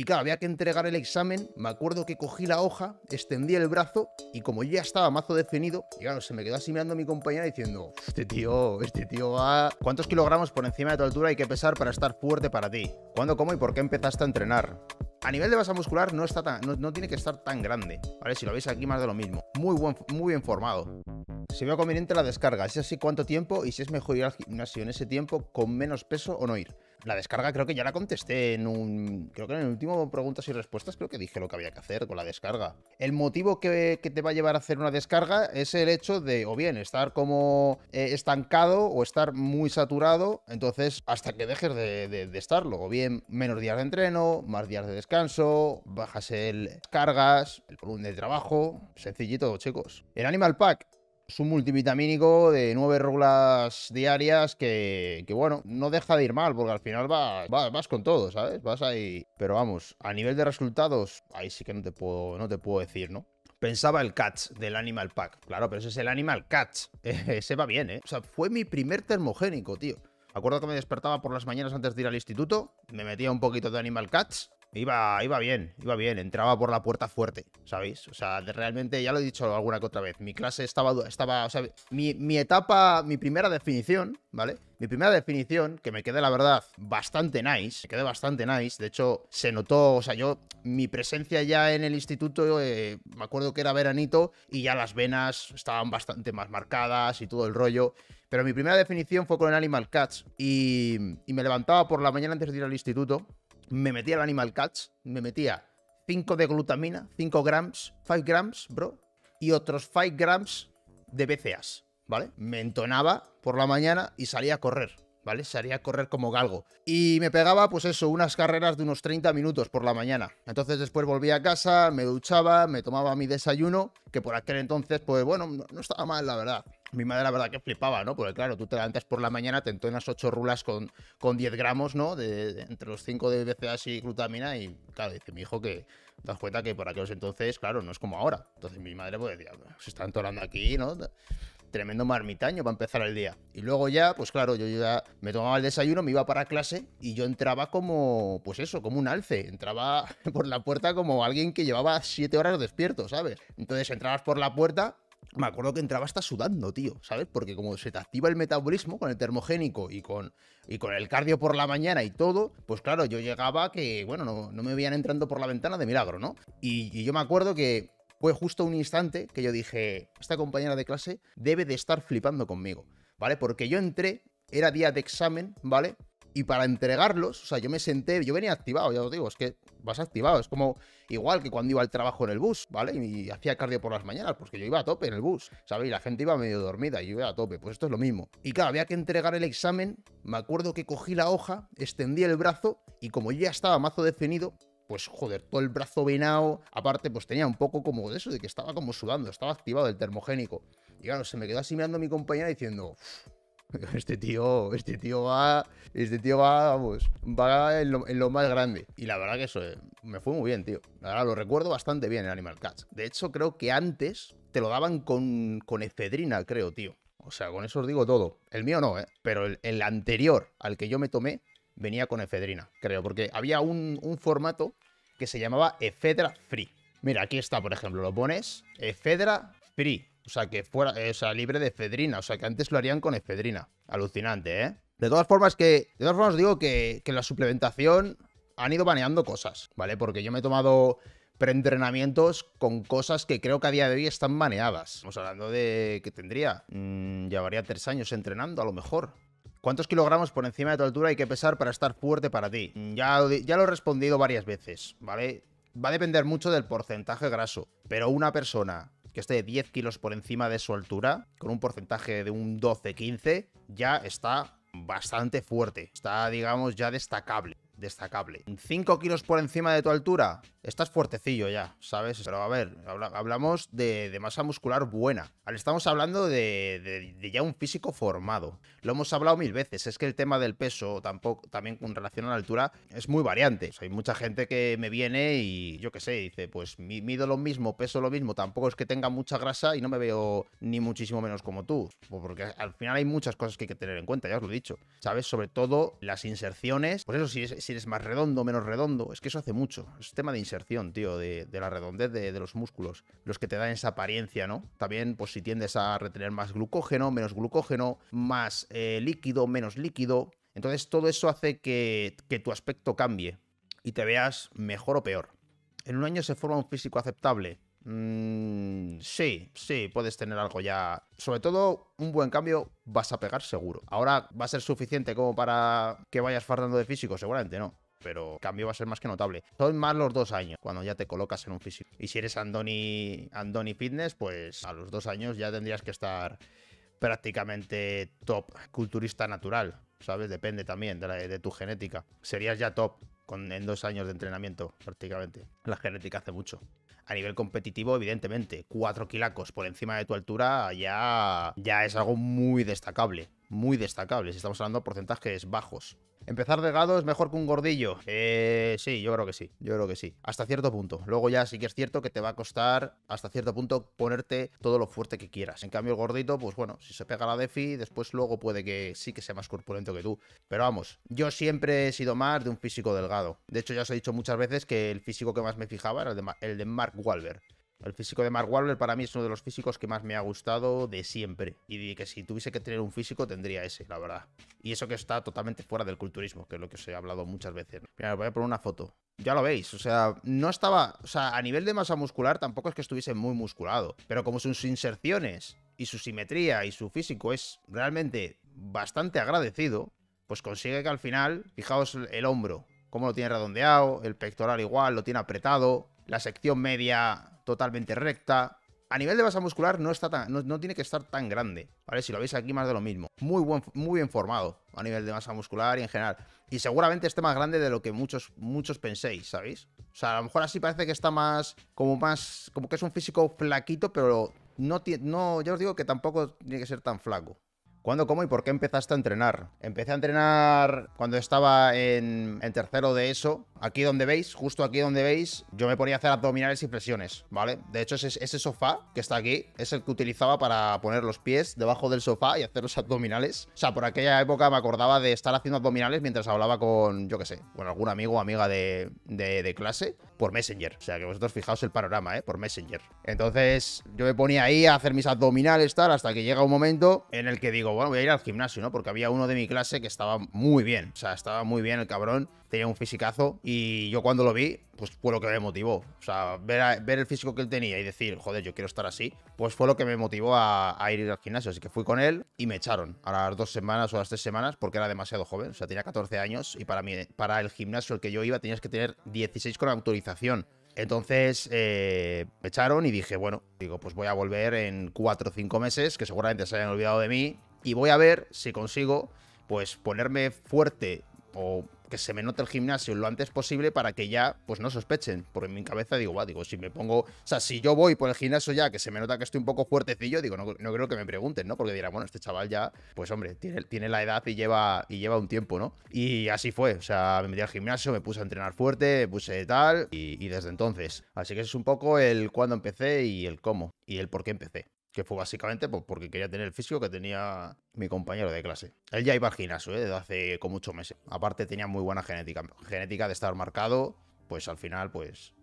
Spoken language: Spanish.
Y claro, había que entregar el examen, me acuerdo que cogí la hoja, extendí el brazo y como ya estaba mazo definido, se me quedó así mirando a mi compañera diciendo, este tío, este tío va... ¿Cuántos kilogramos por encima de tu altura hay que pesar para estar fuerte para ti? ¿Cuándo, cómo y por qué empezaste a entrenar? A nivel de masa muscular no, está tan, no, tiene que estar tan grande, Si lo veis aquí más de lo mismo. Muy, buen, muy bien formado. Si veo conveniente la descarga, si así cuánto tiempo y si es mejor ir al gimnasio en ese tiempo con menos peso o no ir. La descarga creo que ya la contesté en un... Creo que en el último preguntas y respuestas creo que dije lo que había que hacer con la descarga. El motivo que, te va a llevar a hacer una descarga es el hecho de o bien estar como eh, estancado o estar muy saturado, entonces hasta que dejes de, estarlo. O bien menos días de entreno, más días de descanso, bajas el cargas, el volumen de trabajo. Sencillito, chicos. El Animal Pack es un multivitamínico de nueve reglas diarias que, que, bueno, no deja de ir mal, porque al final vas, vas, con todo, ¿sabes? Vas ahí. Pero vamos, a nivel de resultados, ahí sí que no te puedo, no te puedo decir, ¿no? Pensaba el Catch del Animal Pack. Claro, pero ese es el Animal Catch. ese va bien, ¿eh? O sea, fue mi primer termogénico, tío. Acuerdo que me despertaba por las mañanas antes de ir al instituto, me metía un poquito de Animal Cats Iba, iba bien, iba bien, entraba por la puerta fuerte, ¿sabéis? O sea, realmente, ya lo he dicho alguna que otra vez, mi clase estaba, estaba o sea, mi, etapa, mi primera definición, ¿vale? Mi primera definición, que me quedé, la verdad, bastante nice, me quedé bastante nice, de hecho, se notó, o sea, yo, mi presencia ya en el instituto, eh, me acuerdo que era veranito y ya las venas estaban bastante más marcadas y todo el rollo, pero mi primera definición fue con el Animal Cats y, y me levantaba por la mañana antes de ir al instituto me metía el Animal Catch, me metía 5 de glutamina, 5 grams, 5 grams, bro, y otros 5 grams de BCAs, ¿vale? Me entonaba por la mañana y salía a correr, ¿vale? Salía a correr como galgo. Y me pegaba, pues eso, unas carreras de unos 30 minutos por la mañana. Entonces después volvía a casa, me duchaba, me tomaba mi desayuno, que por aquel entonces, pues bueno, no estaba mal, la verdad mi madre la verdad que flipaba, ¿no? Porque claro, tú te levantas por la mañana, te entonas ocho rulas con, con 10 gramos, ¿no? De, entre los 5 de BCA y glutamina y claro, dice mi hijo que te das cuenta que por aquellos entonces, claro, no es como ahora. Entonces mi madre pues decía, se están entonando aquí, ¿no? Tremendo marmitaño para empezar el día. Y luego ya, pues claro, yo ya me tomaba el desayuno, me iba para clase y yo entraba como, pues eso, como un alce. Entraba por la puerta como alguien que llevaba siete horas despierto, ¿sabes? Entonces entrabas por la puerta me acuerdo que entraba hasta sudando, tío, ¿sabes? Porque como se te activa el metabolismo con el termogénico y con, y con el cardio por la mañana y todo, pues claro, yo llegaba que, bueno, no, no me veían entrando por la ventana de milagro, ¿no? y yo me acuerdo que fue justo un instante que yo dije, esta compañera de clase debe de estar flipando conmigo, ¿vale? Porque yo entré, era día de examen, ¿vale? Y para entregarlos, o sea, yo me senté, yo venía activado, ya os digo, es que vas activado. Es como igual que cuando iba al trabajo en el bus, ¿vale? Y hacía cardio por las mañanas, porque pues yo iba a tope en el bus, ¿sabéis? La gente iba medio dormida y yo iba a tope, pues esto es lo mismo. Y claro, había que entregar el examen, me acuerdo que cogí la hoja, extendí el brazo y como yo ya estaba mazo definido, pues joder, todo el brazo venado, aparte pues tenía un poco como de eso, de que estaba como sudando, estaba activado el termogénico. Y claro, se me quedó así mirando a mi compañera diciendo, Este tío, este tío va, este tío va, vamos, va en lo, en lo más grande. Y la verdad que eso eh, me fue muy bien, tío. Ahora lo recuerdo bastante bien en Animal Catch. De hecho, creo que antes te lo daban con, con efedrina, creo, tío. O sea, con eso os digo todo. El mío no, ¿eh? Pero el, anterior al que yo me tomé venía con efedrina, creo. Porque había un, un formato que se llamaba Efedra Free. Mira, aquí está, por ejemplo, lo pones Efedra Free. O sea, que fuera, eh, o sea, libre de efedrina. O sea, que antes lo harían con efedrina. Alucinante, ¿eh? De todas formas, que. De todas formas, digo que, en la suplementación han ido baneando cosas, ¿vale? Porque yo me he tomado preentrenamientos con cosas que creo que a día de hoy están baneadas. Estamos hablando de que tendría. Mm, llevaría tres años entrenando, a lo mejor. ¿Cuántos kilogramos por encima de tu altura hay que pesar para estar fuerte para ti? Mm, ya, ya lo he respondido varias veces, ¿vale? Va a depender mucho del porcentaje graso, pero una persona que esté 10 kilos por encima de su altura, con un porcentaje de un 12-15, ya está bastante fuerte. Está, digamos, ya destacable destacable. 5 kilos por encima de tu altura, estás fuertecillo ya, ¿sabes? Pero a ver, hablamos de, masa muscular buena. estamos hablando de, ya un físico formado. Lo hemos hablado mil veces, es que el tema del peso tampoco, también con relación a la altura, es muy variante. hay mucha gente que me viene y yo qué sé, dice, pues mido lo mismo, peso lo mismo, tampoco es que tenga mucha grasa y no me veo ni muchísimo menos como tú. Pues porque al final hay muchas cosas que hay que tener en cuenta, ya os lo he dicho. ¿Sabes? Sobre todo las inserciones. por eso si es si eres más redondo, menos redondo. Es que eso hace mucho. Es tema de inserción, tío, de, la redondez de, los músculos. Los que te dan esa apariencia, ¿no? También, pues si tiendes a retener más glucógeno, menos glucógeno, más eh, líquido, menos líquido. Entonces todo eso hace que tu aspecto cambie y te veas mejor o peor. En un año se forma un físico aceptable. Mm, sí, sí, puedes tener algo ya. Sobre todo, un buen cambio vas a pegar seguro. Ahora va a ser suficiente como para que vayas fardando de físico, seguramente no pero cambio va a ser más que notable. Son más los dos años cuando ya te colocas en un físico. Y si eres Andoni, Andoni Fitness, pues a los dos años ya tendrías que estar prácticamente top culturista natural. ¿Sabes? Depende también de, de tu genética. Serías ya top con, en dos años de entrenamiento prácticamente. La genética hace mucho. A nivel competitivo, evidentemente, cuatro kilacos por encima de tu altura ya, ya es algo muy destacable. Muy destacable, si estamos hablando de porcentajes bajos. Empezar delgado es mejor que un gordillo. Eh, sí, yo creo que sí. Yo creo que sí. Hasta cierto punto. Luego ya sí que es cierto que te va a costar hasta cierto punto ponerte todo lo fuerte que quieras. En cambio el gordito, pues bueno, si se pega la defi, después luego puede que sí que sea más corpulento que tú. Pero vamos, yo siempre he sido más de un físico delgado. De hecho ya os he dicho muchas veces que el físico que más me fijaba era el de, el de Mark Wahlberg. El físico de Mark Wahlberg para mí es uno de los físicos que más me ha gustado de siempre. Y que si tuviese que tener un físico, tendría ese, la verdad. Y eso que está totalmente fuera del culturismo, que es lo que os he hablado muchas veces. Mira, voy a poner una foto. Ya lo veis, o sea, no estaba... O sea, a nivel de masa muscular tampoco es que estuviese muy musculado. Pero como sus inserciones y su simetría y su físico es realmente bastante agradecido, pues consigue que al final, fijaos el hombro, cómo lo tiene redondeado, el pectoral igual, lo tiene apretado, la sección media totalmente recta. A nivel de masa muscular no, está tan, no, tiene que estar tan grande, ¿vale? Si lo veis aquí, más de lo mismo. Muy, buen, muy bien formado a nivel de masa muscular y en general. Y seguramente esté más grande de lo que muchos, muchos penséis, ¿sabéis? O sea, a lo mejor así parece que está más, como más, como que es un físico flaquito, pero no, no ya os digo que tampoco tiene que ser tan flaco. ¿Cuándo, cómo y por qué empezaste a entrenar? Empecé a entrenar cuando estaba en, en, tercero de ESO, Aquí donde veis, justo aquí donde veis, yo me ponía a hacer abdominales y presiones, ¿vale? De hecho, ese, sofá que está aquí es el que utilizaba para poner los pies debajo del sofá y hacer los abdominales. O sea, por aquella época me acordaba de estar haciendo abdominales mientras hablaba con, yo qué sé, con algún amigo o amiga de, de, clase por Messenger. O sea, que vosotros fijaos el panorama, ¿eh? Por Messenger. Entonces, yo me ponía ahí a hacer mis abdominales, tal, hasta que llega un momento en el que digo, bueno, voy a ir al gimnasio, ¿no? Porque había uno de mi clase que estaba muy bien. O sea, estaba muy bien el cabrón, tenía un fisicazo y yo cuando lo vi, pues fue lo que me motivó. O sea, ver, ver el físico que él tenía y decir, joder, yo quiero estar así, pues fue lo que me motivó a, ir al gimnasio. Así que fui con él y me echaron a las dos semanas o a las tres semanas porque era demasiado joven. O sea, tenía 14 años y para, mí, para el gimnasio al que yo iba tenías que tener 16 con autorización. Entonces eh, me echaron y dije, bueno, digo, pues voy a volver en cuatro o cinco meses, que seguramente se hayan olvidado de mí, y voy a ver si consigo, pues, ponerme fuerte o que se me note el gimnasio lo antes posible para que ya, pues no sospechen. Porque en mi cabeza digo, va, digo, si me pongo, o sea, si yo voy por el gimnasio ya, que se me nota que estoy un poco fuertecillo, digo, no, creo que me pregunten, ¿no? Porque dirán, bueno, este chaval ya, pues hombre, tiene, tiene la edad y lleva, y lleva un tiempo, ¿no? Y así fue, o sea, me metí al gimnasio, me puse a entrenar fuerte, puse tal, y, y desde entonces. Así que ese es un poco el cuándo empecé y el cómo, y el por qué empecé. Que fue básicamente pues, porque quería tener el físico que tenía mi compañero de clase. Él ya iba al gimnasio, ¿eh? desde hace como muchos meses. Aparte tenía muy buena genética. Genética de estar marcado, pues al final, pues